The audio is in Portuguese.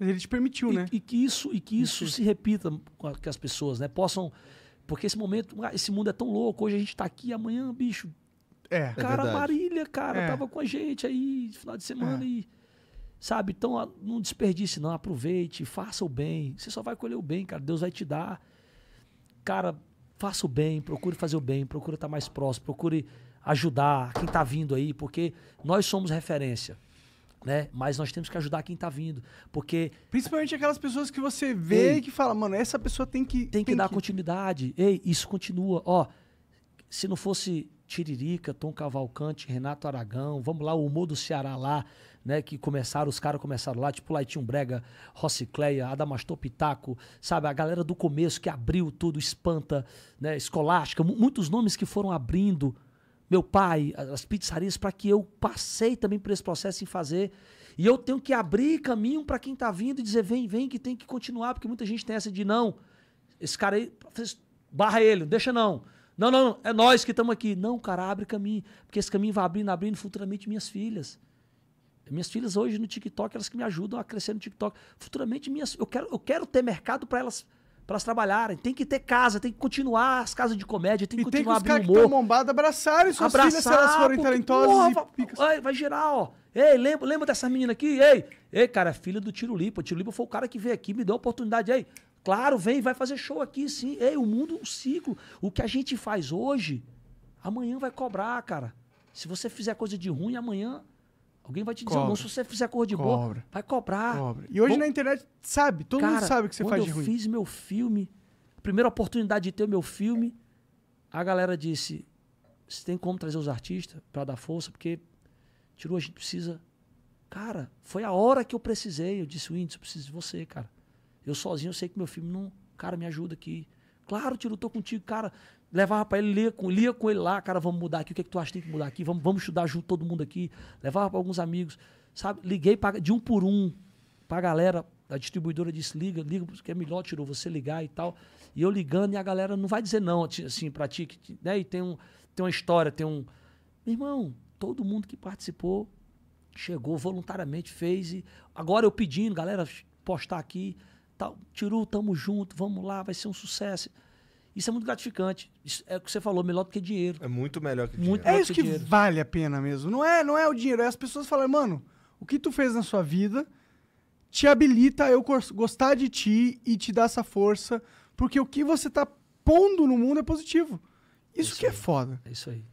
Ele te permitiu, e, né? E que isso, e que isso, se repita com, a, as pessoas, né? Possam. Porque esse momento, ah, esse mundo é tão louco, hoje a gente está aqui, amanhã, bicho. É. Cara, é Marília, cara, é. tava com a gente aí, final de semana é. e. Sabe? Então, ah, não desperdice, não. Aproveite, faça o bem. Você só vai colher o bem, cara. Deus vai te dar. Cara, faça o bem, procure fazer o bem, procure estar mais próximo, procure ajudar quem está vindo aí, porque nós somos referência né? Mas nós temos que ajudar quem tá vindo, porque principalmente aquelas pessoas que você vê Ei, e que fala, mano, essa pessoa tem que tem, tem que dar que... continuidade. Ei, isso continua, ó. Se não fosse Tiririca, Tom Cavalcante, Renato Aragão, vamos lá, o humor do Ceará lá, né, que começaram, os caras começaram lá, tipo Laitinho Brega, Rossi Cleia Adamastor Pitaco, sabe, a galera do começo que abriu tudo, Espanta, né, Escolástica, muitos nomes que foram abrindo, meu pai, as pizzarias, para que eu passei também por esse processo em fazer. E eu tenho que abrir caminho para quem está vindo e dizer: vem, vem, que tem que continuar, porque muita gente tem essa de não. Esse cara aí, barra ele, deixa não. Não, não, não é nós que estamos aqui. Não, cara, abre caminho, porque esse caminho vai abrindo, abrindo futuramente minhas filhas. Minhas filhas hoje no TikTok, elas que me ajudam a crescer no TikTok. Futuramente minhas, eu quero, eu quero ter mercado para elas para elas trabalharem. Tem que ter casa, tem que continuar as casas de comédia, tem que e continuar tem que abrindo humor. Que abraçarem suas abraçar, filhas se elas forem talentosas. Porra, e... vai, vai gerar, ó. Ei, lembra, lembra dessa menina aqui? Ei, ei, cara, filha do Tiro Lipa. O Tiro Lipa foi o cara que veio aqui, me deu a oportunidade. Ei, claro, vem, vai fazer show aqui, sim. Ei, o mundo é um ciclo. O que a gente faz hoje, amanhã vai cobrar, cara. Se você fizer coisa de ruim, amanhã Alguém vai te dizer, não, se você fizer cor de boa, vai cobrar. Cobra. E hoje Bom, na internet sabe, todo cara, mundo sabe o que você faz de ruim. Quando eu fiz meu filme, primeira oportunidade de ter o meu filme, a galera disse, você tem como trazer os artistas para dar força, porque tirou, a gente precisa. Cara, foi a hora que eu precisei. Eu disse, Windows, eu preciso de você, cara. Eu sozinho, eu sei que meu filme não. Cara, me ajuda aqui. Claro, tio, tô contigo, cara. Levava para ele, lia com, lia com ele lá, cara, vamos mudar aqui, o que, é que tu acha que tem que mudar aqui? Vamos, vamos estudar junto todo mundo aqui. Levava para alguns amigos, sabe? Liguei pra, de um por um pra galera, a distribuidora disse, liga, liga, porque é melhor, tirou você ligar e tal. E eu ligando, e a galera não vai dizer não, assim, pra ti, que, né? E tem, um, tem uma história, tem um... Meu irmão, todo mundo que participou chegou voluntariamente, fez. E agora eu pedindo, galera, postar aqui, tal, tirou, tamo junto, vamos lá, vai ser um sucesso. Isso é muito gratificante. Isso é o que você falou, melhor do que dinheiro. É muito melhor que dinheiro. é isso que, que vale a pena mesmo. Não é, não é o dinheiro, é as pessoas falarem, mano, o que tu fez na sua vida te habilita a eu gostar de ti e te dar essa força, porque o que você tá pondo no mundo é positivo. Isso, é isso que é aí. é foda. É isso aí.